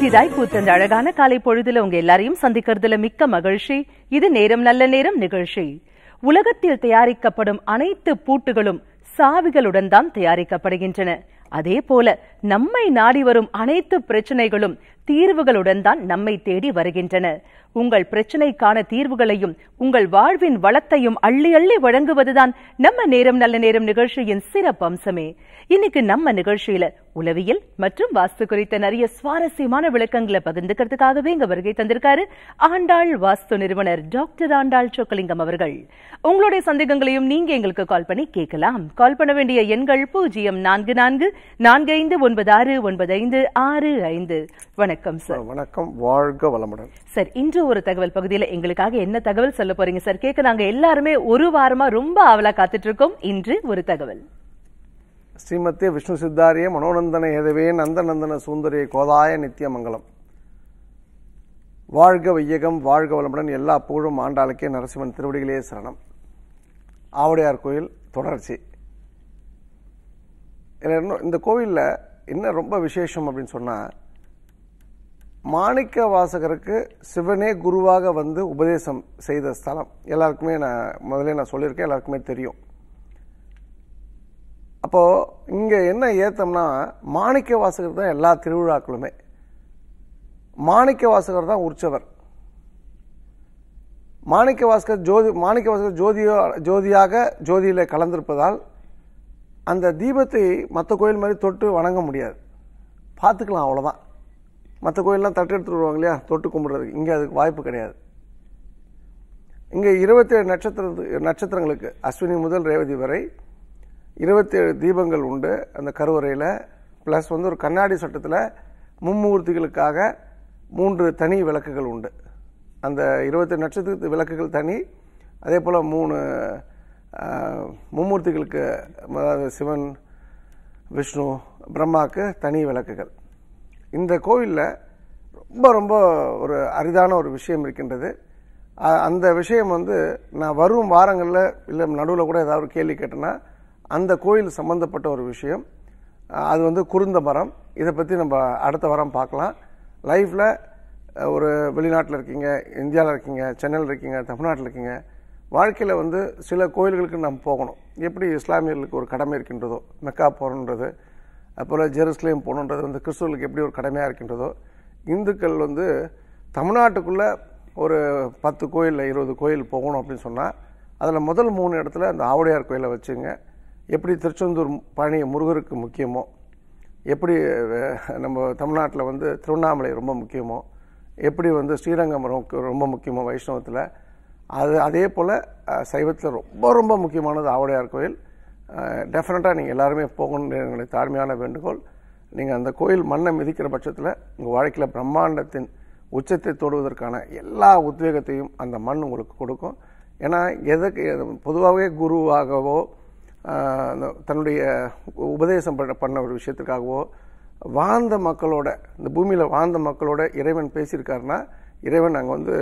புதிதாய் கூத்தந்த அழகான காலை பொழுதுல உங்க எல்லாரையும் சந்திக்கிறதுல மிக்க மகிழ்ச்சி இது நேரம் நல்ல நேரம் நிகழ்ச்சி உலகத்தில் தயாரிக்கப்படும் அனைத்து பூட்டுகளும் சாவிகளுடன் தான் தயாரிக்கப்படுகின்றன அதே போல நம்மை நாடி வரும் அனைத்து பிரச்சனைகளும் தீர்வுகளுடன் தான் நம்மை தேடி வருகின்றன உங்கள் பிரச்சனைக்கான தீர்வுகளையும் உங்கள் வாழ்வின் வளத்தையும் அள்ளி அள்ளி வழங்குவதுதான் நம்ம நேரம் நல்ல நேரம் நிகழ்ச்சியின் சிறப்பு அம்சமே இன்னைக்கு நம்ம நிகழ்ச்சியில உளவியல் மற்றும் வாஸ்து குறித்த நிறைய சுவாரஸ்யமான விளக்கங்களை பகிர்ந்துக்கிறதுக்காகவே இங்க வருகை தந்திருக்காரு ஆண்டாள் வாஸ்து நிறுவனர் டாக்டர் ஆண்டாள் சொக்கலிங்கம் அவர்கள் உங்களுடைய சந்தேகங்களையும் நீங்க எங்களுக்கு கால் பண்ணி கேட்கலாம் கால் பண்ண வேண்டிய எண்கள் பூஜ்ஜியம் நான்கு நான்கு நான்கு ஐந்து ஒன்பது ஆறு ஒன்பது ஐந்து ஆறு ஐந்து வணக்கம் வணக்கம் சார் வணக்கம் வாழ்க வளமுடன் சார் இன்று ஒரு தகவல் பகுதியில் எங்களுக்காக என்ன தகவல் சொல்ல போறீங்க சார் கேட்க நாங்க எல்லாருமே ஒரு வாரமா ரொம்ப ஆவலா காத்துட்டு இருக்கோம் இன்று ஒரு தகவல் ஸ்ரீமதி விஷ்ணு சித்தாரிய மனோநந்தன எதவே நந்தன சுந்தரிய கோதாய நித்திய மங்களம் வாழ்க வையகம் வாழ்க வளமுடன் எல்லா புகழும் ஆண்டாளுக்கே நரசிம்மன் திருவடிகளே சரணம் ஆவடையார் கோயில் தொடர்ச்சி இந்த கோவிலில் என்ன ரொம்ப விசேஷம் அப்படின்னு சொன்னால் மாணிக்க வாசகருக்கு சிவனே குருவாக வந்து உபதேசம் செய்த ஸ்தலம் எல்லாருக்குமே நான் முதலே நான் சொல்லியிருக்கேன் எல்லாருக்குமே தெரியும் அப்போது இங்கே என்ன ஏத்தம்னா மாணிக்க வாசகர் தான் எல்லா திருவிழாக்களுமே மாணிக்க வாசகர் தான் உற்சவர் மாணிக்க வாசகர் ஜோதி மாணிக்க வாசகர் ஜோதியோ ஜோதியாக ஜோதியில் கலந்திருப்பதால் அந்த தீபத்தை மற்ற கோயில் மாதிரி தொட்டு வணங்க முடியாது பார்த்துக்கலாம் அவ்வளோதான் மற்ற கோயிலெலாம் தட்டு எடுத்துகிட்டு வருவாங்க இல்லையா தொட்டு கும்பிட்றதுக்கு இங்கே அதுக்கு வாய்ப்பு கிடையாது இங்கே இருபத்தேழு நட்சத்திரத்து நட்சத்திரங்களுக்கு அஸ்வினி முதல் ரேவதி வரை இருபத்தேழு தீபங்கள் உண்டு அந்த கருவறையில் ப்ளஸ் வந்து ஒரு கண்ணாடி சட்டத்தில் மும்மூர்த்திகளுக்காக மூன்று தனி விளக்குகள் உண்டு அந்த இருபத்தேழு நட்சத்திரத்து விளக்குகள் தனி அதே போல் மூணு மும்மூர்த்திகளுக்கு அதாவது சிவன் விஷ்ணு பிரம்மாவுக்கு தனி விளக்குகள் இந்த கோவிலில் ரொம்ப ரொம்ப ஒரு அரிதான ஒரு விஷயம் இருக்கின்றது அந்த விஷயம் வந்து நான் வரும் வாரங்களில் இல்லை நடுவில் கூட ஏதாவது கேள்வி கேட்டேன்னா அந்த கோயில் சம்மந்தப்பட்ட ஒரு விஷயம் அது வந்து குருந்த மரம் இதை பற்றி நம்ம அடுத்த வாரம் பார்க்கலாம் லைஃப்பில் ஒரு வெளிநாட்டில் இருக்கீங்க இந்தியாவில் இருக்கீங்க சென்னையில் இருக்கீங்க தமிழ்நாட்டில் இருக்கீங்க வாழ்க்கையில் வந்து சில கோயில்களுக்கு நம்ம போகணும் எப்படி இஸ்லாமியர்களுக்கு ஒரு கடமை இருக்கின்றதோ மெக்கா போகணுன்றது அப்புறம் ஜெருசலேம் போகணுன்றது வந்து கிறிஸ்துவர்களுக்கு எப்படி ஒரு கடமையாக இருக்கின்றதோ இந்துக்கள் வந்து தமிழ்நாட்டுக்குள்ளே ஒரு பத்து கோயில் இருபது கோயில் போகணும் அப்படின்னு சொன்னால் அதில் முதல் மூணு இடத்துல அந்த ஆவுடையார் கோயிலை வச்சுங்க எப்படி திருச்செந்தூர் பழனி முருகருக்கு முக்கியமோ எப்படி நம்ம தமிழ்நாட்டில் வந்து திருவண்ணாமலை ரொம்ப முக்கியமோ எப்படி வந்து ஸ்ரீரங்கம் ரொம்ப முக்கியமோ வைஷ்ணவத்தில் அது அதே போல் சைவத்தில் ரொம்ப ரொம்ப முக்கியமானது ஆவுடையார் கோயில் டெஃபினட்டாக நீங்கள் எல்லாருமே போகணுன்ற எங்களுடைய தாழ்மையான வேண்டுகோள் நீங்கள் அந்த கோயில் மண்ணை மிதிக்கிற பட்சத்தில் உங்கள் வாழ்க்கையில் பிரம்மாண்டத்தின் உச்சத்தை தொடுவதற்கான எல்லா உத்வேகத்தையும் அந்த மண் உங்களுக்கு கொடுக்கும் ஏன்னா எதற்கு பொதுவாகவே குருவாகவோ தன்னுடைய உபதேசம் பண்ண பண்ண ஒரு விஷயத்துக்காகவோ வாழ்ந்த மக்களோட இந்த பூமியில் வாழ்ந்த மக்களோட இறைவன் பேசியிருக்காருன்னா இறைவன் அங்கே வந்து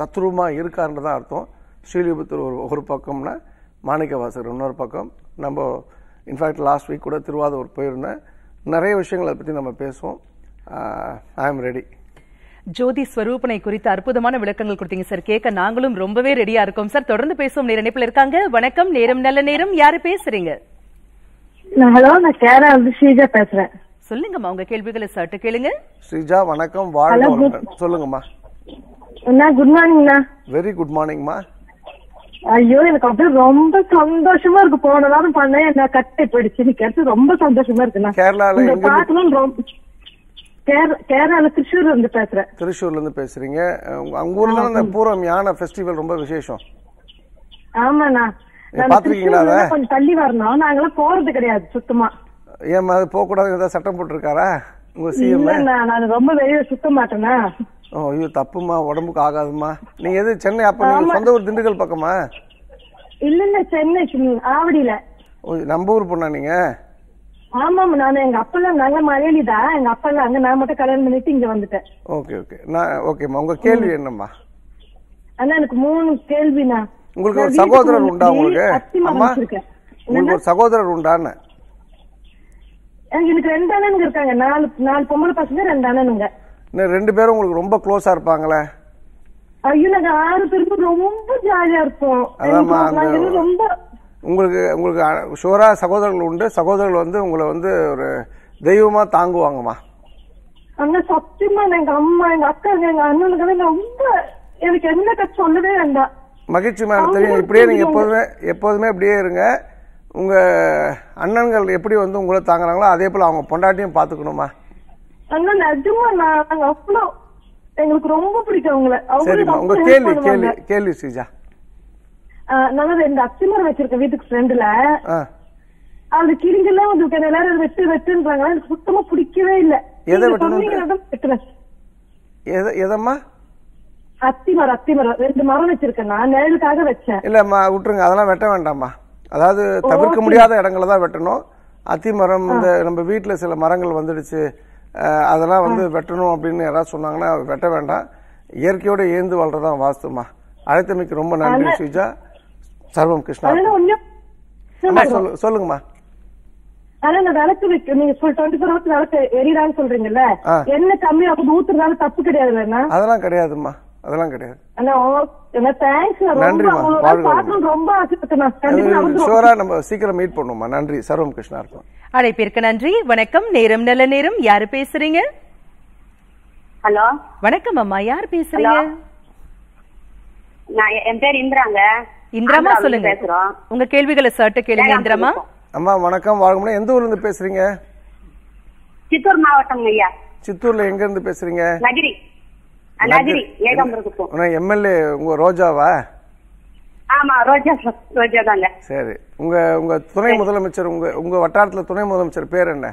தத்ரூபமாக இருக்காருன்னு தான் அர்த்தம் ஸ்ரீலிபுத்தூர் ஒரு ஒரு பக்கம்னா மாணிக்க வாசகர் இன்னொரு பக்கம் நம்ம இன்ஃபேக்ட் லாஸ்ட் வீக் கூட திருவாதூர் போயிருந்தேன் நிறைய விஷயங்களை பற்றி நம்ம பேசுவோம் ஐ ஆம் ரெடி ஜோதி ஸ்வரூபனை குறித்த அற்புதமான விளக்கங்கள் கொடுத்தீங்க சார் கேட்க நாங்களும் ரொம்பவே ரெடியா இருக்கோம் சார் தொடர்ந்து பேசுவோம் நேர இணைப்பில் இருக்காங்க வணக்கம் நேரம் நல்ல நேரம் யாரு பேசுறீங்க ஹலோ நான் பேசுறேன் சொல்லுங்கம்மா உங்க கேள்விகளை சட்டு கேளுங்க ஸ்ரீஜா வணக்கம் வாழ்க சொல்லுங்கம்மா குட் மார்னிங் வெரி குட் மார்னிங்மா ஐயோ எனக்கு அப்படியே ரொம்ப சந்தோஷமா இருக்கு போனதாலும் பண்ண என்ன கட்டை போயிடுச்சுன்னு கேட்டு ரொம்ப சந்தோஷமா இருக்கு கேரளால பாக்கணும் ரொம்ப திருச்சூர்ல இருந்து பேசுறேன் திருச்சூர்ல இருந்து பேசுறீங்க உங்க ஊர்ல அந்த பூரம் ஃபெஸ்டிவல் ரொம்ப விசேஷம் ஆமாண்ணா தள்ளி வரணும் போறது கிடையாது சுத்தமா ஏமா அது சட்டம் போட்டு நான் ரொம்ப வெளியே சுத்த மாட்டேனா ஓ ஐயோ தப்புமா உடம்புக்கு ஆகாதுமா நீ எது சென்னை அப்ப நீங்க சொந்த ஊர் திண்டுக்கல் பக்கமா இல்ல இல்ல சென்னை ஆவடியில நம்ம ஊர் பொண்ணா நீங்க ஆமா நான் எங்க எல்லாம் நல்ல மலையாளி தான் எங்க அப்பெல்லாம் அங்க நான் மட்டும் கல்யாணம் பண்ணிட்டு இங்க வந்துட்டேன் ஓகே ஓகே நான் ஓகேம்மா உங்க கேள்வி என்னம்மா அண்ணா எனக்கு மூணு கேள்வினா உங்களுக்கு ஒரு சகோதரர் உண்டா உங்களுக்கு அம்மா உங்களுக்கு ஒரு சகோதரர் உண்டான்னு எனக்கு ரெண்டு அண்ணனுங்க இருக்காங்க நாலு நாலு பொம்பளை பசங்க ரெண்டு அண்ணனுங்க ரெண்டு பேரும் உங்களுக்கு ரொம்ப க்ளோஸா இருப்பாங்களே ஐயோ நாங்க ஆறு பேருக்கும் ரொம்ப ஜாலியா இருப்போம் அதாம்மா ரொம்ப உங்களுக்கு உங்களுக்கு ஷோரா சகோதரர்கள் உண்டு சகோதரர்கள் வந்து உங்களை வந்து ஒரு தெய்வமா தாங்குவாங்கம்மா அங்க சத்தியமா எங்க அம்மா எங்க அக்கா எங்க அண்ணனுக்கு ரொம்ப எனக்கு என்ன கஷ்டம் சொல்லவே வேண்டாம் மகிழ்ச்சி மேடம் தெரியும் இப்படியே நீங்க எப்போதுமே எப்போதுமே இப்படியே இருங்க உங்க அண்ணன்கள் எப்படி வந்து உங்களை தாங்குறாங்களோ அதே போல அவங்க பொண்டாட்டியும் பாத்துக்கணுமா நாங்க எங்களுக்கு ரொம்ப பிடிக்கும் கேள்வி கேள்வி ரெண்டு வீட்டுக்கு ஃப்ரெண்டுல அது வெட்டு வெட்டுன்றாங்க எனக்கு சுத்தமா பிடிக்கவே எதம்மா ரெண்டு மரம் வச்சிருக்கேன் நான் இல்லம்மா விட்டுருங்க அதெல்லாம் வெட்ட வேண்டாம்மா அதாவது தவிர்க்க முடியாத இடங்கள தான் வெட்டணும் அத்தி இந்த நம்ம வீட்டுல சில மரங்கள் வந்துடுச்சு அதெல்லாம் வந்து வெட்டணும் அப்படின்னு யாராவது சொன்னாங்கன்னா வெட்ட வேண்டாம் இயற்கையோட ஏந்து வாழ்றதான் வாஸ்துமா அழைத்தமைக்கு ரொம்ப நன்றி ஸ்ரீஜா சர்வம் கிருஷ்ணா சொல்லுங்கம்மா நீங்க டுவெண்ட்டி ஃபோர் விளக்கு சொல்றீங்கல்ல என்ன கம்மியா தப்பு கிடையாது அதெல்லாம் கிடையாதுமா அதெல்லாம் கிடையாது நன்றிமா நம்ம மீட் பண்ணுவோம்மா நன்றி சர்வம் கிருஷ்ணா இருக்கும் அழைப்பிற்கு நன்றி வணக்கம் நேரம் நல்ல நேரம் யாரு பேசுறீங்க ஹலோ வணக்கம் அம்மா யார் பேசுறீங்க என் பேர் இந்திராங்க இந்திராமா சொல்லுங்க உங்க கேள்விகளை சர்ட்ட கேளுங்க இந்திராமா அம்மா வணக்கம் வாழ்க்கை எந்த ஊர்ல இருந்து பேசுறீங்க சித்தூர் மாவட்டம் சித்தூர்ல எங்க இருந்து பேசுறீங்க நகிரி எம்எல்ஏ உங்க ரோஜாவா ஆமா ரோஜா ரோஜா தாங்க சரி உங்க உங்க துணை முதலமைச்சர் உங்க உங்க வட்டாரத்துல துணை முதலமைச்சர் பேர் என்ன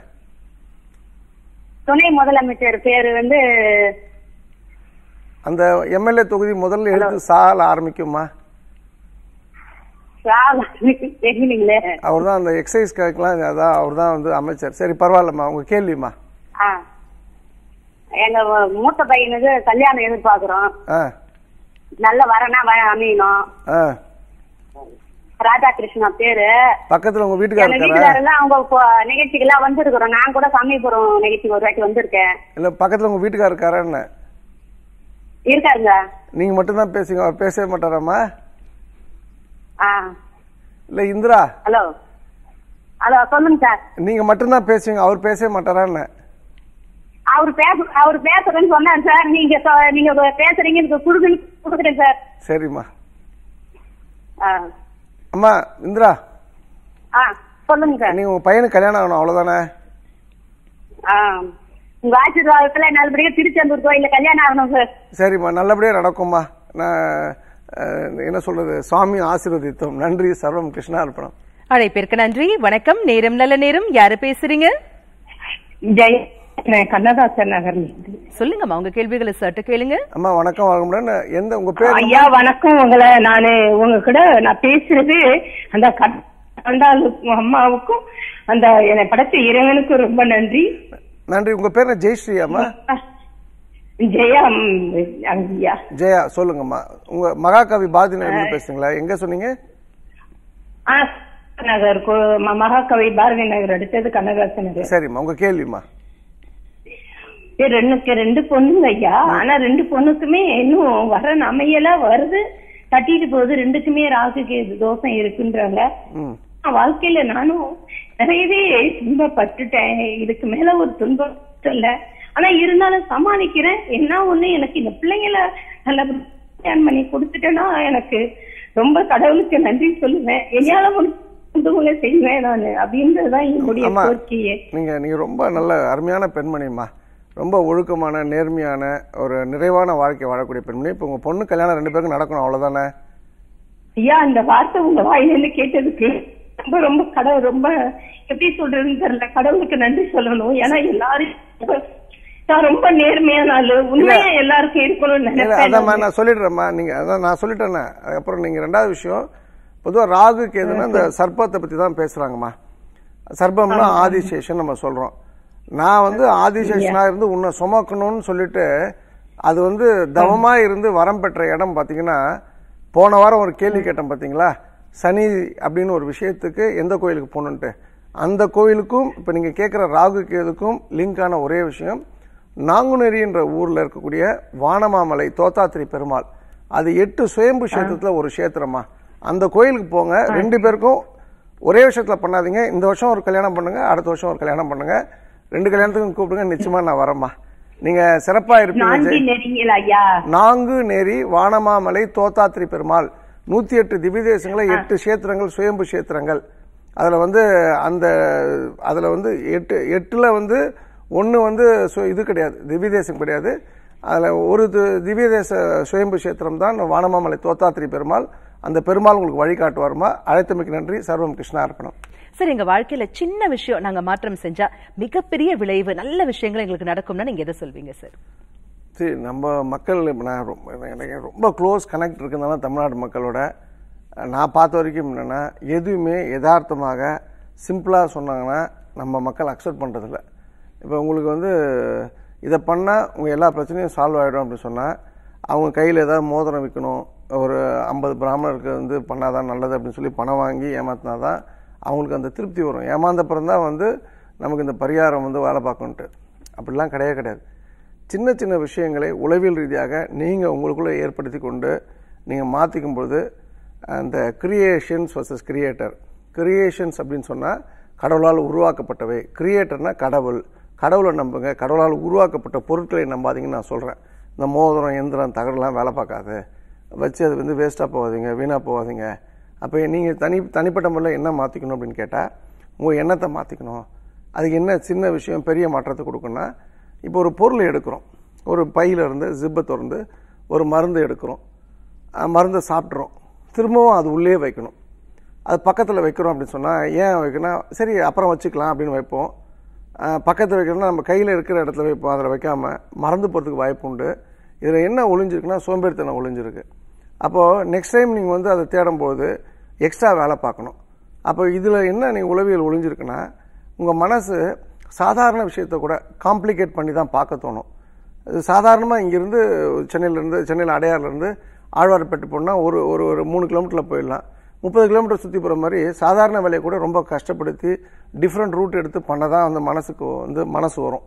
துணை முதலமைச்சர் பேரு வந்து அந்த எம்எல்ஏ தொகுதி முதல்ல எழுத்து சால ஆரம்பிக்குமா அவர் தான் அந்த எக்ஸசைஸ் கணக்கெல்லாம் அதான் அவர்தான் வந்து அமைச்சர் சரி பரவாயில்லம்மா உங்க கேள்விமா எங்க மூத்த பையனுக்கு கல்யாணம் எதிர்பார்க்கிறோம் நல்ல வரனா அமையணும் ராதா கிருஷ்ணா பேரு பக்கத்துல உங்க வீட்டுக்காரர் வீட்டுக்காரங்க அவங்க நிகழ்ச்சிக்கு எல்லாம் வந்திருக்கிறோம் நான் கூட சமயபுரம் நிகழ்ச்சிக்கு ஒரு வாட்டி வந்திருக்கேன் இல்ல பக்கத்துல உங்க வீட்டுக்காரர் இருக்காரா இருக்காருங்க நீங்க மட்டும் தான் பேசுங்க அவர் பேசவே மாட்டாராமா இல்ல இந்திரா ஹலோ ஹலோ சொல்லுங்க சார் நீங்க மட்டும் தான் பேசுவீங்க அவர் பேசவே மாட்டாரா மாட்டாரான்னு அவர் பேச அவர் பேசுறேன்னு சொன்னாரு சார் நீங்க நீங்க பேசுறீங்க எனக்கு குடுக்குன்னு குடுக்குறேன் சார் சரிம்மா அம்மா இந்திரா சொல்லுங்க சார் நீங்க உங்க பையனுக்கு கல்யாணம் ஆகணும் அவ்வளவுதானே உங்க ஆசீர்வாதத்துல நல்லபடியா திருச்செந்தூர் கோயில கல்யாணம் ஆகணும் சார் சரிம்மா நல்லபடியா நடக்கும்மா நான் என்ன சொல்றது சுவாமி ஆசீர்வதித்தோம் நன்றி சர்வம் கிருஷ்ணா அர்ப்பணம் அழைப்பிற்கு நன்றி வணக்கம் நேரம் நல்ல நேரம் யாரு பேசுறீங்க ஜெய கண்ணதாசன் நகர் சொல்லுங்கம்மா உங்க கேள்விகளை சட்டு கேளுங்க அம்மா வணக்கம் வாங்கமுடன் எந்த உங்க பேர் ஐயா வணக்கம் உங்களை நானு உங்க கூட நான் பேசுறது அந்த கண்டாளுக்கும் அம்மாவுக்கும் அந்த என்னை படைச்ச இறைவனுக்கும் ரொம்ப நன்றி நன்றி உங்க பேர் ஜெயஸ்ரீ அம்மா ஜெயா ஐயா ஜெயா சொல்லுங்கம்மா உங்க மகாகவி பாரதி பேசுறீங்களா எங்க சொன்னீங்க நகர் மகாகவி பாரதி நகர் அடுத்தது கண்ணதாசன் நகர் சரிம்மா உங்க கேள்விமா எனக்கு ரெண்டு பொண்ணுங்க ஐயா ஆனா ரெண்டு பொண்ணுக்குமே இன்னும் வர நமையெல்லாம் வருது தட்டிட்டு போகுது ரெண்டுக்குமே ராகு கேது தோஷம் இருக்குன்றாங்க வாழ்க்கையில நானும் நிறையவே துன்பப்பட்டுட்டேன் இதுக்கு மேல ஒரு துன்பம் இல்ல ஆனா இருந்தாலும் சமாளிக்கிறேன் என்ன ஒண்ணு எனக்கு இந்த பிள்ளைங்கள நல்ல கல்யாணம் பண்ணி கொடுத்துட்டேன்னா எனக்கு ரொம்ப கடவுளுக்கு நன்றி சொல்லுவேன் என்னால உதவுங்க செய்வேன் நான் அப்படின்றதுதான் என்னுடைய கோரிக்கையே நீங்க நீங்க ரொம்ப நல்ல அருமையான பெண்மணிமா ரொம்ப ஒழுக்கமான நேர்மையான ஒரு நிறைவான வாழ்க்கை வாழக்கூடிய பெண்மணி இப்போ உங்க பொண்ணு கல்யாணம் ரெண்டு பேருக்கும் நடக்கணும் அவ்வளவுதானே ஐயா அந்த வார்த்தை உங்க வாயிலிருந்து கேட்டதுக்கு ரொம்ப ரொம்ப கடவுள் ரொம்ப எப்படி சொல்றதுன்னு தெரியல கடவுளுக்கு நன்றி சொல்லணும் ஏன்னா எல்லாரும் நான் ரொம்ப எல்லாருக்கும் நான் சொல்லிடுறேம்மா நீங்க அதான் நான் நீங்க ரெண்டாவது விஷயம் பொதுவா ராகு கேதுன்னா இந்த சர்ப்பத்தை பத்தி தான் பேசுறாங்கம்மா சர்ப்பம்னா ஆதிசேஷன் நம்ம சொல்றோம் நான் வந்து ஆதிசேஷனா இருந்து உன்னை சுமக்கணும்னு சொல்லிட்டு அது வந்து தவமா இருந்து வரம் பெற்ற இடம் பாத்தீங்கன்னா போன வாரம் ஒரு கேள்வி கேட்டேன் பாத்தீங்களா சனி அப்படின்னு ஒரு விஷயத்துக்கு எந்த கோயிலுக்கு போகணுன்ட்டு அந்த கோயிலுக்கும் இப்போ நீங்கள் கேட்குற ராகு கேதுக்கும் லிங்கான ஒரே விஷயம் நாங்குநேரின்ற ஊரில் இருக்கக்கூடிய வானமாமலை தோத்தாத்திரி பெருமாள் அது எட்டு சுயம்பு கஷேத்திரத்தில் ஒரு சேத்திரமா அந்த கோயிலுக்கு போங்க ரெண்டு பேருக்கும் ஒரே விஷயத்தில் பண்ணாதீங்க இந்த வருஷம் ஒரு கல்யாணம் பண்ணுங்க அடுத்த வருஷம் ஒரு கல்யாணம் பண்ணுங்க ரெண்டு கல்யாணத்துக்கும் கூப்பிடுங்க நிச்சயமா நான் வரேம்மா நீங்க சிறப்பா இருப்பீங்க நாங்கு நேரி வானமாமலை தோத்தாத்திரி பெருமாள் நூத்தி எட்டு திவ்யதேசங்களை எட்டு சேத்திரங்கள் சுயம்பு சேத்திரங்கள் அதில் வந்து அந்த அதில் வந்து எட்டு எட்டில் வந்து ஒன்று வந்து இது கிடையாது தேசம் கிடையாது அதில் ஒரு திவ்யதேச சுயம்பு சேத்திரம் தான் வானமாமலை தோத்தாத்திரி பெருமாள் அந்த பெருமாள் உங்களுக்கு வழிகாட்டுவாருமா அழைத்தமைக்கு நன்றி சர்வம் கிருஷ்ணா அர்ப்பணம் சார் எங்க வாழ்க்கையில சின்ன விஷயம் நாங்க மாற்றம் செஞ்சா மிகப்பெரிய விளைவு நல்ல விஷயங்கள் எங்களுக்கு நடக்கும்னா நீங்க எதை சொல்வீங்க சார் சரி நம்ம மக்கள் நான் ரொம்ப க்ளோஸ் கனெக்ட் இருக்கிறதுனால தமிழ்நாடு மக்களோட நான் பார்த்த வரைக்கும் என்னென்னா எதுவுமே யதார்த்தமாக சிம்பிளாக சொன்னாங்கன்னா நம்ம மக்கள் அக்செப்ட் பண்ணுறதில்ல இப்போ உங்களுக்கு வந்து இதை பண்ணால் உங்கள் எல்லா பிரச்சனையும் சால்வ் ஆகிடும் அப்படின்னு சொன்னால் அவங்க கையில் ஏதாவது மோதிரம் விற்கணும் ஒரு ஐம்பது பிராமணருக்கு வந்து பண்ணாதான் நல்லது அப்படின்னு சொல்லி பணம் வாங்கி ஏமாத்தினா தான் அவங்களுக்கு அந்த திருப்தி வரும் ஏமாந்த தான் வந்து நமக்கு இந்த பரிகாரம் வந்து வேலை பார்க்கணுன்ட்டு அப்படிலாம் கிடையாது கிடையாது சின்ன சின்ன விஷயங்களை உளவியல் ரீதியாக நீங்கள் உங்களுக்குள்ளே ஏற்படுத்தி கொண்டு நீங்கள் மாற்றிக்கும் பொழுது அந்த கிரியேஷன்ஸ் வர்சஸ் கிரியேட்டர் கிரியேஷன்ஸ் அப்படின்னு சொன்னால் கடவுளால் உருவாக்கப்பட்டவை கிரியேட்டர்னால் கடவுள் கடவுளை நம்புங்க கடவுளால் உருவாக்கப்பட்ட பொருட்களை நம்பாதீங்கன்னு நான் சொல்கிறேன் இந்த மோதிரம் எந்திரம் தகடெலாம் வேலை பார்க்காது வச்சு அது வந்து வேஸ்ட்டாக போகாதீங்க வீணாக போகாதீங்க அப்போ நீங்கள் தனி தனிப்பட்ட முறையில் என்ன மாற்றிக்கணும் அப்படின்னு கேட்டால் உங்கள் எண்ணத்தை மாற்றிக்கணும் அதுக்கு என்ன சின்ன விஷயம் பெரிய மாற்றத்தை கொடுக்குன்னா இப்போ ஒரு பொருள் எடுக்கிறோம் ஒரு பையிலிருந்து ஜிப்பை திறந்து ஒரு மருந்து எடுக்கிறோம் மருந்தை சாப்பிட்றோம் திரும்பவும் அது உள்ளே வைக்கணும் அது பக்கத்தில் வைக்கிறோம் அப்படின்னு சொன்னால் ஏன் வைக்கணும் சரி அப்புறம் வச்சுக்கலாம் அப்படின்னு வைப்போம் பக்கத்தில் வைக்கிறோம்னா நம்ம கையில் இருக்கிற இடத்துல வைப்போம் அதில் வைக்காமல் மறந்து போகிறதுக்கு வாய்ப்பு உண்டு இதில் என்ன ஒழிஞ்சிருக்குன்னா சோம்பேறித்தனம் ஒளிஞ்சிருக்கு அப்போது நெக்ஸ்ட் டைம் நீங்கள் வந்து அதை தேடும்போது எக்ஸ்ட்ரா வேலை பார்க்கணும் அப்போ இதில் என்ன நீங்கள் உளவியல் ஒழிஞ்சிருக்குன்னா உங்கள் மனசு சாதாரண விஷயத்த கூட காம்ப்ளிகேட் பண்ணி தான் பார்க்க தோணும் சாதாரணமாக இங்கேருந்து சென்னையிலேருந்து சென்னையில் அடையாறுலேருந்து ஆழ்வார்பேட்டை போனால் ஒரு ஒரு ஒரு மூணு கிலோமீட்டரில் போயிடலாம் முப்பது கிலோமீட்டர் சுற்றி போகிற மாதிரி சாதாரண வேலையை கூட ரொம்ப கஷ்டப்படுத்தி டிஃப்ரெண்ட் ரூட் எடுத்து பண்ண தான் வந்து மனசுக்கு வந்து மனசு வரும்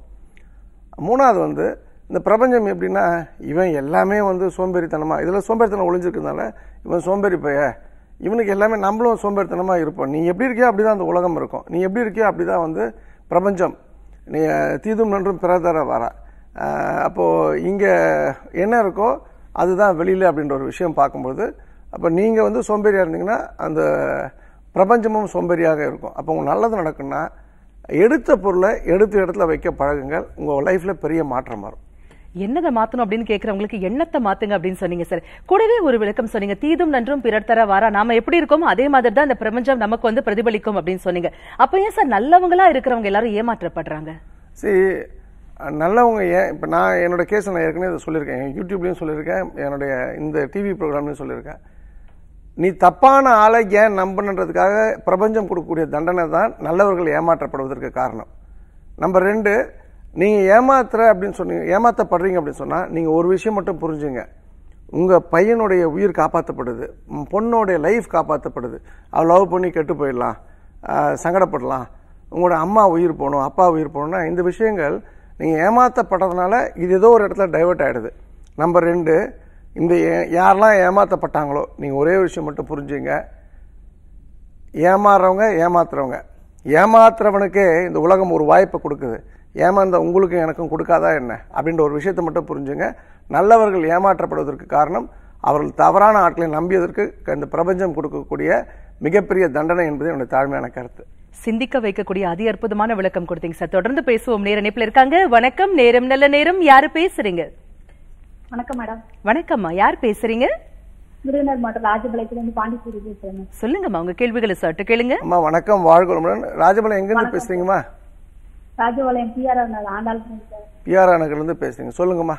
மூணாவது வந்து இந்த பிரபஞ்சம் எப்படின்னா இவன் எல்லாமே வந்து சோம்பேறித்தனமாக இதில் சோம்பேறித்தனம் ஒளிஞ்சிருக்கிறதுனால இவன் சோம்பேறி பைய இவனுக்கு எல்லாமே நம்மளும் சோம்பேறித்தனமாக இருப்போம் நீ எப்படி இருக்கியோ அப்படி தான் அந்த உலகம் இருக்கும் நீ எப்படி இருக்கியோ அப்படி தான் வந்து பிரபஞ்சம் நீ தீதும் நன்றும் பிறதர வரா அப்போது இங்கே என்ன இருக்கோ அதுதான் வெளியில் அப்படின்ற ஒரு விஷயம் பார்க்கும்போது அப்போ நீங்கள் வந்து சோம்பேறியாக இருந்தீங்கன்னா அந்த பிரபஞ்சமும் சோம்பேறியாக இருக்கும் அப்போ உங்கள் நல்லது நடக்குன்னா எடுத்த பொருளை எடுத்த இடத்துல வைக்க பழகுங்கள் உங்கள் லைஃப்பில் பெரிய மாற்றம் வரும் என்னதை மாத்தணும் அப்படின்னு கேட்கறவங்களுக்கு எண்ணத்தை மாத்துங்க அப்படின்னு சொன்னீங்க சார் கூடவே ஒரு விளக்கம் சொன்னீங்க தீதும் நன்றும் பிறர் தர வாரா நாம எப்படி இருக்கோமோ அதே மாதிரி தான் இந்த பிரபஞ்சம் நமக்கு வந்து பிரதிபலிக்கும் அப்படின்னு சொன்னீங்க அப்ப ஏன் சார் நல்லவங்களா இருக்கிறவங்க எல்லாரும் ஏமாற்றப்படுறாங்க சரி நல்லவங்க ஏன் இப்போ நான் என்னோட கேஸ் நான் ஏற்கனவே இதை சொல்லியிருக்கேன் யூடியூப்லேயும் சொல்லியிருக்கேன் என்னுடைய இந்த டிவி ப்ரோக்ராம்லையும் சொல்லியிருக்கேன் நீ தப்பான ஆளை ஏன் நம்பணுன்றதுக்காக பிரபஞ்சம் கொடுக்கக்கூடிய தண்டனை தான் நல்லவர்கள் ஏமாற்றப்படுவதற்கு காரணம் நம்பர் ரெண்டு நீங்கள் ஏமாத்துற அப்படின்னு சொன்னீங்க ஏமாத்தப்படுறீங்க அப்படின்னு சொன்னால் நீங்கள் ஒரு விஷயம் மட்டும் புரிஞ்சுங்க உங்கள் பையனுடைய உயிர் காப்பாற்றப்படுது பொண்ணுடைய லைஃப் காப்பாற்றப்படுது அவள் லவ் பண்ணி கெட்டு போயிடலாம் சங்கடப்படலாம் உங்களோட அம்மா உயிர் போகணும் அப்பா உயிர் போகணும்னா இந்த விஷயங்கள் நீங்கள் ஏமாற்றப்பட்டதுனால இது ஏதோ ஒரு இடத்துல டைவெர்ட் ஆகிடுது நம்பர் ரெண்டு இந்த யாரெல்லாம் ஏமாற்றப்பட்டாங்களோ நீங்கள் ஒரே விஷயம் மட்டும் புரிஞ்சுங்க ஏமாறுறவங்க ஏமாத்துறவங்க ஏமாத்துறவனுக்கே இந்த உலகம் ஒரு வாய்ப்பை கொடுக்குது ஏமாந்த உங்களுக்கும் எனக்கும் கொடுக்காதா என்ன அப்படின்ற ஒரு விஷயத்தை மட்டும் புரிஞ்சுங்க நல்லவர்கள் ஏமாற்றப்படுவதற்கு காரணம் அவர்கள் தவறான ஆட்களை நம்பியதற்கு இந்த பிரபஞ்சம் கொடுக்கக்கூடிய மிகப்பெரிய தண்டனை என்பது என்னுடைய தாழ்மையான கருத்து சிந்திக்க வைக்கக்கூடிய அதி அற்புதமான விளக்கம் கொடுத்தீங்க சார் தொடர்ந்து பேசுவோம் நேர நிப்பில் இருக்காங்க வணக்கம் நேரம் நல்ல நேரம் யாரு பேசுறீங்க வணக்கம் மேடம் வணக்கம்மா யார் பேசுறீங்க விருதுநகர் மாவட்டம் ராஜபாளையத்துல பாண்டிச்சேரி பேசுறேன் சொல்லுங்கம்மா உங்க கேள்விகளை சட்டு கேளுங்க அம்மா வணக்கம் வாழ்க ராஜபாளையம் எங்க இருந்து பேசுறீங்கம்மா ராஜபாளையம் பிஆர் ஆண்டாள் பிஆர் இருந்து பேசுறீங்க சொல்லுங்கம்மா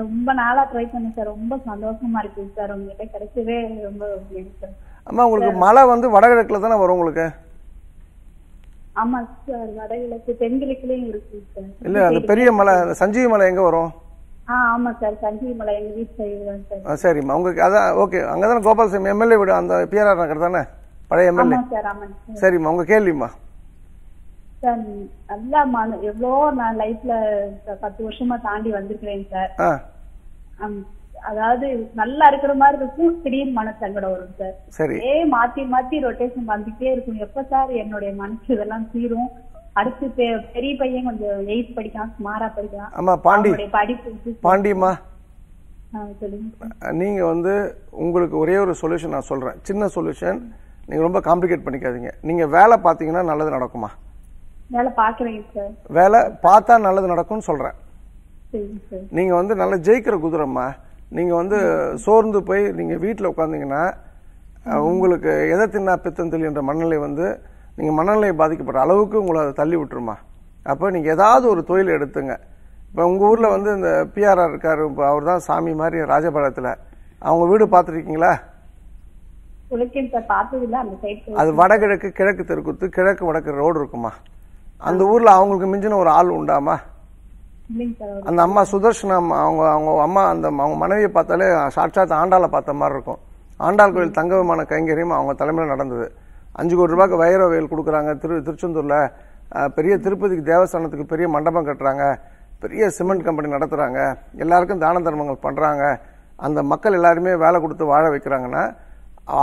ரொம்ப நாளா ட்ரை பண்ணேன் சார் ரொம்ப சந்தோஷமா இருக்கு சார் உங்ககிட்ட கிடைச்சவே ரொம்ப அம்மா உங்களுக்கு மழை வந்து வடகிழக்குல தானே வரும் உங்களுக்கு ஆமா சார் வடகிழக்கு தென்கிழக்குலயும் இருக்கு சார் இல்ல அந்த பெரிய மலை சஞ்சீவி மலை எங்க வரும் ஆமா சார் மலை சரிம்மா உங்களுக்கு அதான் ஓகே கோபால் எம்எல்ஏ அந்த நகர் பழைய எம்எல்ஏ சரிம்மா உங்க கேள்விம்மா சார் நல்லா மன எவ்வளோ நான் லைஃப்ல பத்து வருஷமா தாண்டி வந்திருக்கிறேன் சார் அதாவது நல்லா இருக்கிற மாதிரி இருக்கும் திடீர்னு மனசங்கடம் வரும் சார் சரி ஏ மாத்தி மாத்தி ரொட்டேஷன் வந்துட்டே இருக்கும் எப்ப சார் என்னுடைய மனசு இதெல்லாம் தீரும் அடுத்து பெரிய பையன் கொஞ்சம் எயிட் படிக்கான் சுமாரா படிக்கலாம் ஆமா பாண்டி படிப்பு பாண்டிமா நீங்க வந்து உங்களுக்கு ஒரே ஒரு சொல்யூஷன் நான் சொல்றேன் சின்ன சொல்யூஷன் நீங்க ரொம்ப காம்ப்ளிகேட் பண்ணிக்காதீங்க நீங்க வேலை பாத்தீங்கன்னா நல்லது நடக்குமா வேலை பாக்குறேங்க சார் வேலை பார்த்தா நல்லது நடக்கும்னு சொல்றேன் நீங்க வந்து நல்லா ஜெயிக்கிற குதிரைம்மா நீங்க வந்து சோர்ந்து போய் நீங்க வீட்டில் உட்காந்தீங்கன்னா உங்களுக்கு எதை தின்னா பித்தம் தெளின்ற மனநிலை வந்து நீங்க மனநிலை பாதிக்கப்படுற அளவுக்கு உங்களை அதை தள்ளி விட்டுருமா அப்போ நீங்க ஏதாவது ஒரு தொழில் எடுத்துங்க இப்போ உங்கள் ஊரில் வந்து இந்த பிஆர்ஆர் இருக்கார் இப்போ அவர் தான் சாமி மாதிரி ராஜபாளையத்தில் அவங்க வீடு பார்த்துருக்கீங்களா அது வடகிழக்கு கிழக்கு தெருக்குத்து கிழக்கு வடக்கு ரோடு இருக்குமா அந்த ஊரில் அவங்களுக்கு மிஞ்சின ஒரு ஆள் உண்டாமா அந்த அம்மா சுதர்ஷனம் அவங்க அவங்க அம்மா அந்த அவங்க மனைவியை பார்த்தாலே சாட்சாத் ஆண்டாள பார்த்த மாதிரி இருக்கும் ஆண்டாள் கோயில் தங்க விமான கைங்கரியம் அவங்க தலைமையில் நடந்தது அஞ்சு கோடி ரூபாய்க்கு வைர வயல் கொடுக்குறாங்க திரு திருச்செந்தூரில் பெரிய திருப்பதிக்கு தேவஸ்தானத்துக்கு பெரிய மண்டபம் கட்டுறாங்க பெரிய சிமெண்ட் கம்பெனி நடத்துகிறாங்க எல்லாருக்கும் தான தர்மங்கள் பண்ணுறாங்க அந்த மக்கள் எல்லாருமே வேலை கொடுத்து வாழ வைக்கிறாங்கன்னா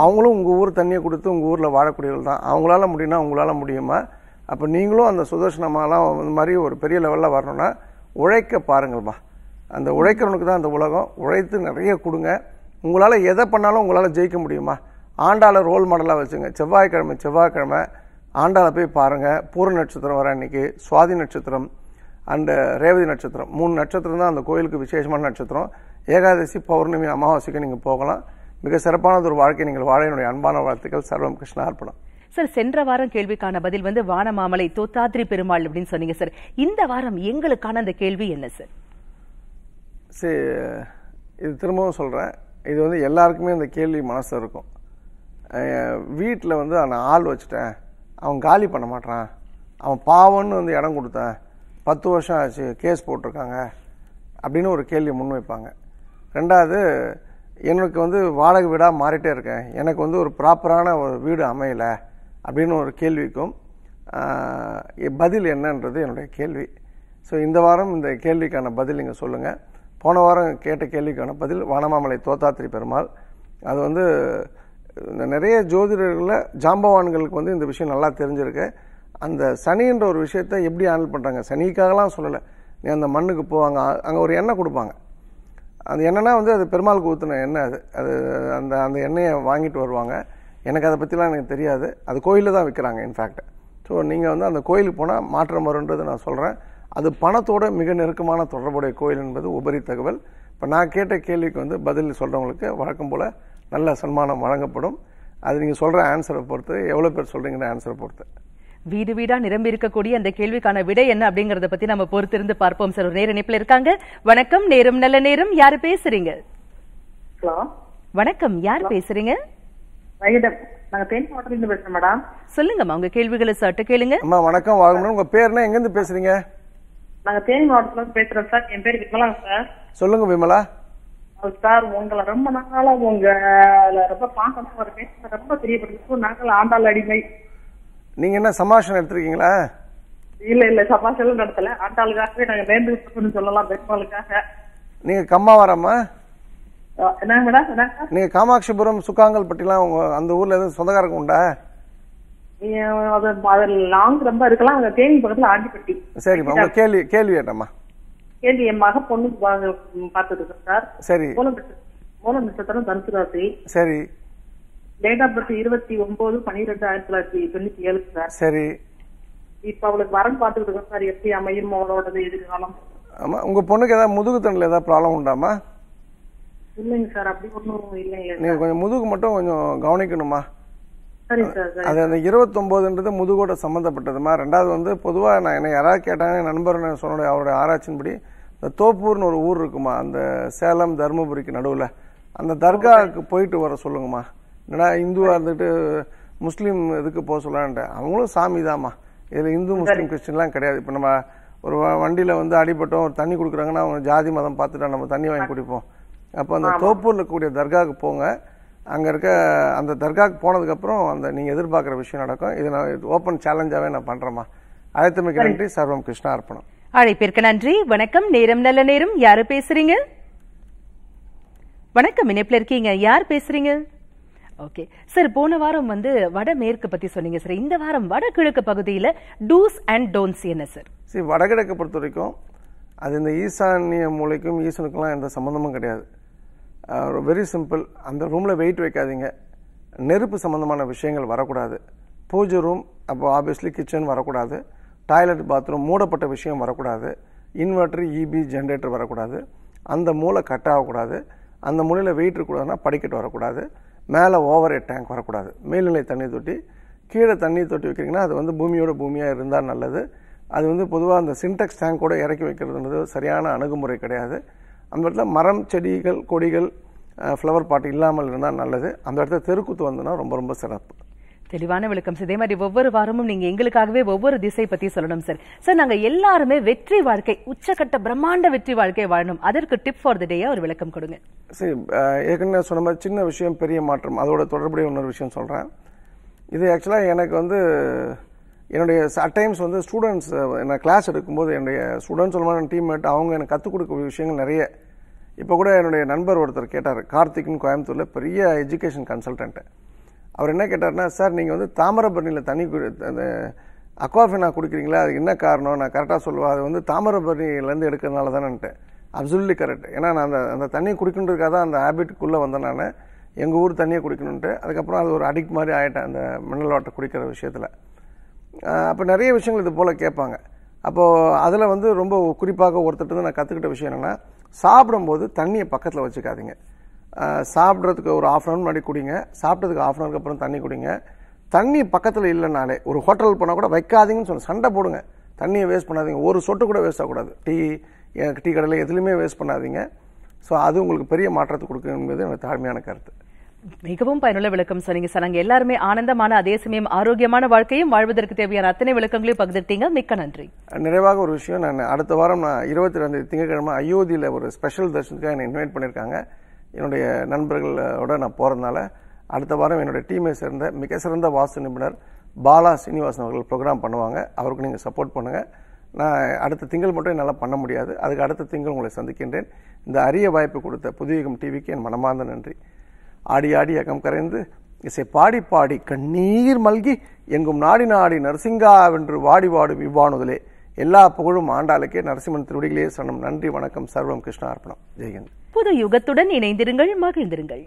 அவங்களும் உங்கள் ஊர் தண்ணியை கொடுத்து உங்கள் ஊரில் வாழக்கூடியவர்கள் தான் அவங்களால முடியும்னா உங்களால முடியுமா அப்போ நீங்களும் அந்த சுதர்ஷனமாலாம் இந்த மாதிரி ஒரு பெரிய லெவலில் வரணும்னா உழைக்க பாருங்கள்மா அந்த உழைக்கிறவனுக்கு தான் அந்த உலகம் உழைத்து நிறைய கொடுங்க உங்களால் எதை பண்ணாலும் உங்களால் ஜெயிக்க முடியுமா ஆண்டாளை ரோல் மாடலாக வச்சுங்க செவ்வாய்க்கிழமை செவ்வாய்க்கிழமை ஆண்டாளை போய் பாருங்கள் பூர்ண நட்சத்திரம் வர அன்றைக்கி சுவாதி நட்சத்திரம் அண்டு ரேவதி நட்சத்திரம் மூணு நட்சத்திரம் தான் அந்த கோயிலுக்கு விசேஷமான நட்சத்திரம் ஏகாதசி பௌர்ணமி அமாவாசைக்கு நீங்கள் போகலாம் மிக சிறப்பானது ஒரு வாழ்க்கை நீங்கள் வாழ என்னுடைய அன்பான வாழ்த்துக்கள் சர்வம் கிருஷ்ணா அர்ப்பணம் சார் சென்ற வாரம் கேள்விக்கான பதில் வந்து வானமாமலை தோத்தாத்ரி பெருமாள் அப்படின்னு சொன்னீங்க சார் இந்த வாரம் எங்களுக்கான அந்த கேள்வி என்ன சார் சரி இது திரும்பவும் சொல்கிறேன் இது வந்து எல்லாருக்குமே இந்த கேள்வி மனசில் இருக்கும் வீட்டில் வந்து அவன் ஆள் வச்சுட்டேன் அவன் காலி பண்ண மாட்டான் அவன் பாவம்னு வந்து இடம் கொடுத்தேன் பத்து வருஷம் ஆச்சு கேஸ் போட்டிருக்காங்க அப்படின்னு ஒரு கேள்வி வைப்பாங்க ரெண்டாவது எனக்கு வந்து வாடகை வீடாக மாறிட்டே இருக்கேன் எனக்கு வந்து ஒரு ப்ராப்பரான ஒரு வீடு அமையலை அப்படின்னு ஒரு கேள்விக்கும் பதில் என்னன்றது என்னுடைய கேள்வி ஸோ இந்த வாரம் இந்த கேள்விக்கான பதில் நீங்கள் சொல்லுங்கள் போன வாரம் கேட்ட கேள்விக்கான பதில் வானமாமலை தோத்தாத்திரி பெருமாள் அது வந்து இந்த நிறைய ஜோதிடர்களில் ஜாம்பவான்களுக்கு வந்து இந்த விஷயம் நல்லா தெரிஞ்சிருக்கு அந்த சனின்ற ஒரு விஷயத்த எப்படி ஹேண்டில் பண்ணுறாங்க சனிக்காகலாம் சொல்லலை நீ அந்த மண்ணுக்கு போவாங்க அங்கே ஒரு எண்ணெய் கொடுப்பாங்க அந்த என்னென்னா வந்து அது பெருமாளுக்கு ஊற்றின எண்ணெய் அது அது அந்த அந்த எண்ணெயை வாங்கிட்டு வருவாங்க எனக்கு அதை பற்றிலாம் எனக்கு தெரியாது அது கோயிலில் தான் விற்கிறாங்க இன்ஃபேக்ட் ஸோ நீங்கள் வந்து அந்த கோயிலுக்கு போனால் மாற்றம் வரும்ன்றது நான் சொல்கிறேன் அது பணத்தோட மிக நெருக்கமான தொடர்புடைய கோயில் என்பது உபரி தகவல் இப்போ நான் கேட்ட கேள்விக்கு வந்து பதில் சொல்கிறவங்களுக்கு வழக்கம் போல் நல்ல சன்மானம் வழங்கப்படும் அது நீங்கள் சொல்கிற ஆன்சரை பொறுத்து எவ்வளோ பேர் சொல்கிறீங்கிற ஆன்சரை பொறுத்து வீடு வீடாக நிரம்பி இருக்கக்கூடிய அந்த கேள்விக்கான விடை என்ன அப்படிங்கறத பத்தி நம்ம பொறுத்திருந்து பார்ப்போம் சார் ஒரு நேர இணைப்பில் இருக்காங்க வணக்கம் நேரம் நல்ல நேரம் யாரு பேசுறீங்க வணக்கம் யார் பேசுறீங்க வயதம் நாங்க தேனி மாவட்டத்துல பேசுறோம் மேடம் சொல்லுங்கம்மா உங்க கேள்விகளை சட்ட கேளுங்க அம்மா வணக்கம் வாங்கணும் உங்க பேர் என்ன எங்க இருந்து பேசுறீங்க நாங்க தேனி மாவட்டத்துல இருந்து பேசுறோம் சார் என் பேர் விமலா சார் சொல்லுங்க விமலா சார் உங்களை ரொம்ப நாளா உங்க ரொம்ப பாக்கணும் ஒரு பேச ரொம்ப தெரியப்படுது நாங்கள் ஆண்டாள் அடிமை நீங்க என்ன சமாஷம் எடுத்திருக்கீங்களா இல்ல இல்ல சபாஷ் எல்லாம் நடத்தல ஆண்டாளுக்காகவே நாங்க நேர்ந்து சொல்லலாம் பெருமாளுக்காக நீங்க கம்மா வரம்மா என்ன என்ன மேடம் நீங்க காமாட்சிபுரம் சுக்காங்கல் பட்டிலாம் அந்த ஊர்ல எதுவும் சொந்தக்காரங்க உண்டா லாங் ரொம்ப இருக்கலாம் அங்க தேனி பக்கத்துல ஆண்டிப்பட்டி சரிம்மா உங்க கேள்வி கேள்வி என்னம்மா கேள்வி என் மக பொண்ணு பார்த்துட்டு இருக்கேன் சார் சரி மூலம் நட்சத்திரம் தனுசு ராசி சரி டேட் ஆஃப் பர்த் இருபத்தி ஒன்பது பன்னிரெண்டு ஆயிரத்தி தொள்ளாயிரத்தி தொண்ணூத்தி ஏழு சார் சரி இப்ப அவளுக்கு வரன் பார்த்துட்டு இருக்கேன் சார் எப்படி அமையும் அவளோடது எதிர்காலம் ஆமா உங்க பொண்ணுக்கு ஏதாவது முதுகு தண்ணில ஏதாவது ப்ராப்ளம் உண்டாமா இல்லைங்க சார் அப்படி ஒன்றும் இல்லைங்க நீங்கள் கொஞ்சம் முதுகு மட்டும் கொஞ்சம் கவனிக்கணுமா அது அந்த இருபத்தொம்போதுன்றது முதுகோட சம்மந்தப்பட்டதுமா ரெண்டாவது வந்து பொதுவாக நான் என்ன யாராவது கேட்டாங்க நண்பர் சொன்னுடைய அவருடைய ஆராய்ச்சியின்படி இந்த தோப்பூர்னு ஒரு ஊர் இருக்குமா அந்த சேலம் தருமபுரிக்கு நடுவில் அந்த தர்காவுக்கு போயிட்டு வர சொல்லுங்கம்மா என்னடா இந்துவாக இருந்துட்டு முஸ்லீம் இதுக்கு போக சொல்லலான்ட்டு அவங்களும் சாமி தாம்மா இதில் இந்து முஸ்லீம் கிறிஸ்டின்லாம் கிடையாது இப்போ நம்ம ஒரு வண்டியில் வந்து அடிபட்டோம் ஒரு தண்ணி கொடுக்குறாங்கன்னா அவங்க ஜாதி மதம் பார்த்துட்டா நம்ம தண்ணி வாங்கி குடிப்போம் அப்போ அந்த தோப்பூரில் இருக்கக்கூடிய தர்காவுக்கு போங்க அங்கே இருக்க அந்த தர்காவுக்கு போனதுக்கப்புறம் அந்த நீங்கள் எதிர்பார்க்குற விஷயம் நடக்கும் இது நான் இது ஓப்பன் சேலஞ்சாகவே நான் பண்ணுறேம்மா மிக நன்றி சர்வம் கிருஷ்ணா அர்ப்பணம் அழைப்பிற்கு நன்றி வணக்கம் நேரம் நல்ல நேரம் யாரு பேசுறீங்க வணக்கம் இணைப்பில் இருக்கீங்க யார் பேசுறீங்க ஓகே சார் போன வாரம் வந்து வடமேற்கு பத்தி சொன்னீங்க சார் இந்த வாரம் வடகிழக்கு பகுதியில் டூஸ் அண்ட் டோன்ஸ் என்ன சார் சரி வடகிழக்கு பொறுத்த வரைக்கும் அது இந்த ஈசானிய மூளைக்கும் ஈசனுக்கெல்லாம் எந்த சம்மந்தமும் கிடையாது வெரி சிம்பிள் அந்த ரூமில் வெயிட் வைக்காதீங்க நெருப்பு சம்மந்தமான விஷயங்கள் வரக்கூடாது பூஜை ரூம் அப்போ ஆப்வியஸ்லி கிச்சன் வரக்கூடாது டாய்லெட் பாத்ரூம் மூடப்பட்ட விஷயம் வரக்கூடாது இன்வெர்ட்ரு இபி ஜென்ரேட்டர் வரக்கூடாது அந்த மூளை கட் ஆகக்கூடாது அந்த மூலையில் வெயிட் இருக்கக்கூடாதுன்னா படிக்கட்டு வரக்கூடாது மேலே ஓவர் டேங்க் வரக்கூடாது மேல்நிலை தண்ணி தொட்டி கீழே தண்ணி தொட்டி வைக்கிறீங்கன்னா அது வந்து பூமியோட பூமியாக இருந்தால் நல்லது அது வந்து பொதுவாக அந்த சின்டெக்ஸ் டேங்க் கூட இறக்கி வைக்கிறதுன்றது சரியான அணுகுமுறை கிடையாது அந்த இடத்துல மரம் செடிகள் கொடிகள் ஃப்ளவர் பாட் இல்லாமல் இருந்தால் நல்லது அந்த இடத்துல தெருக்கூத்து வந்ததுன்னா ரொம்ப ரொம்ப சிறப்பு தெளிவான விளக்கம் சார் இதே மாதிரி ஒவ்வொரு வாரமும் நீங்க எங்களுக்காகவே ஒவ்வொரு திசை பத்தி சொல்லணும் சார் சார் நாங்க எல்லாருமே வெற்றி வாழ்க்கை உச்சகட்ட பிரம்மாண்ட வெற்றி வாழ்க்கை வாழணும் அதற்கு டிப் ஃபார் த டே ஒரு விளக்கம் கொடுங்க சரி ஏற்கனவே சொன்ன மாதிரி சின்ன விஷயம் பெரிய மாற்றம் அதோட தொடர்புடைய இன்னொரு விஷயம் சொல்றேன் இது ஆக்சுவலாக எனக்கு வந்து என்னுடைய அட் டைம்ஸ் வந்து ஸ்டூடெண்ட்ஸ் நான் கிளாஸ் எடுக்கும்போது என்னுடைய ஸ்டூடெண்ட்ஸ் சொல்லமான டீம்மேட் அவங்க எனக்கு கற்றுக் கொடுக்க விஷயங்கள் நிறைய இப்போ கூட என்னுடைய நண்பர் ஒருத்தர் கேட்டார் கார்த்திக்னு கோயம்புத்தூரில் பெரிய எஜுகேஷன் கன்சல்டன்ட்டு அவர் என்ன கேட்டார்னா சார் நீங்கள் வந்து தாமிரபரணியில் தண்ணி அந்த அக்வாஃபினா குடிக்கிறீங்களா அதுக்கு என்ன காரணம் நான் கரெக்டாக சொல்லுவேன் அது வந்து தாமிரபரணியிலேருந்து எடுக்கிறதுனால தானேன்ட்டு அப்சுல்லி கரெக்ட் ஏன்னா நான் அந்த அந்த தண்ணியை குடிக்கணுன்றதுக்காக தான் அந்த ஹேபிட்டுக்குள்ளே வந்தேன் நான் எங்கள் ஊர் தண்ணியை குடிக்கணுன்ட்டு அதுக்கப்புறம் அது ஒரு அடிக்ட் மாதிரி ஆகிட்டேன் அந்த மினரல் வாட்டர் குடிக்கிற விஷயத்தில் அப்போ நிறைய விஷயங்கள் இது போல் கேட்பாங்க அப்போது அதில் வந்து ரொம்ப குறிப்பாக ஒருத்தட்டு நான் கற்றுக்கிட்ட விஷயம் என்னென்னா சாப்பிடும்போது தண்ணியை பக்கத்தில் வச்சுக்காதீங்க சாப்பிட்றதுக்கு ஒரு ஆஃப் அன் அவர் முன்னாடி குடிங்க சாப்பிட்டதுக்கு ஆஃப் அன் அப்புறம் தண்ணி குடிங்க தண்ணி பக்கத்தில் இல்லைனாலே ஒரு ஹோட்டல் போனால் கூட வைக்காதீங்கன்னு சொல்லி சண்டை போடுங்க தண்ணியை வேஸ்ட் பண்ணாதீங்க ஒரு சொட்டு கூட வேஸ்ட் ஆகக்கூடாது டீ டீ கடையில் எதுலேயுமே வேஸ்ட் பண்ணாதீங்க ஸோ அது உங்களுக்கு பெரிய மாற்றத்தை கொடுக்குங்கிறது என்பது எனக்கு தாழ்மையான கருத்து மிகவும் பயனுள்ள விளக்கம் சொன்னீங்க சார் நாங்கள் எல்லாருமே ஆனந்தமான அதே சமயம் ஆரோக்கியமான வாழ்க்கையும் வாழ்வதற்கு தேவையான அத்தனை விளக்கங்களையும் பகிர்ந்துட்டீங்க மிக்க நன்றி நிறைவாக ஒரு விஷயம் நான் அடுத்த வாரம் நான் இருபத்தி ரெண்டு திங்கட்கிழமை அயோத்தியில் ஒரு ஸ்பெஷல் தர்ஷனுக்காக என்னை இன்வைட் பண்ணியிருக்காங்க என்னுடைய நண்பர்களோட நான் போகிறதுனால அடுத்த வாரம் என்னுடைய டீமை சேர்ந்த மிக சிறந்த வாசு நிபுணர் பாலா சீனிவாசன் அவர்கள் ப்ரோக்ராம் பண்ணுவாங்க அவருக்கு நீங்கள் சப்போர்ட் பண்ணுங்கள் நான் அடுத்த திங்கள் மட்டும் என்னால் பண்ண முடியாது அதுக்கு அடுத்த திங்கள் உங்களை சந்திக்கின்றேன் இந்த அரிய வாய்ப்பு கொடுத்த புதுவீகம் டிவிக்கு என் மனமார்ந்த நன்றி ஆடி ஆடி அகம் கரைந்து இசை பாடி பாடி கண்ணீர் மல்கி எங்கும் நாடி நாடி நரசிங்கா வென்று வாடி வாடும் இவ்வானுதலே எல்லா புகழும் ஆண்டாளுக்கே நரசிம்மன் திருவடிகளே சரணம் நன்றி வணக்கம் சர்வம் கிருஷ்ணார்ப்பணம் ஜெயகன் புது யுகத்துடன் இணைந்திருங்கள் மகிழ்ந்திருங்கள்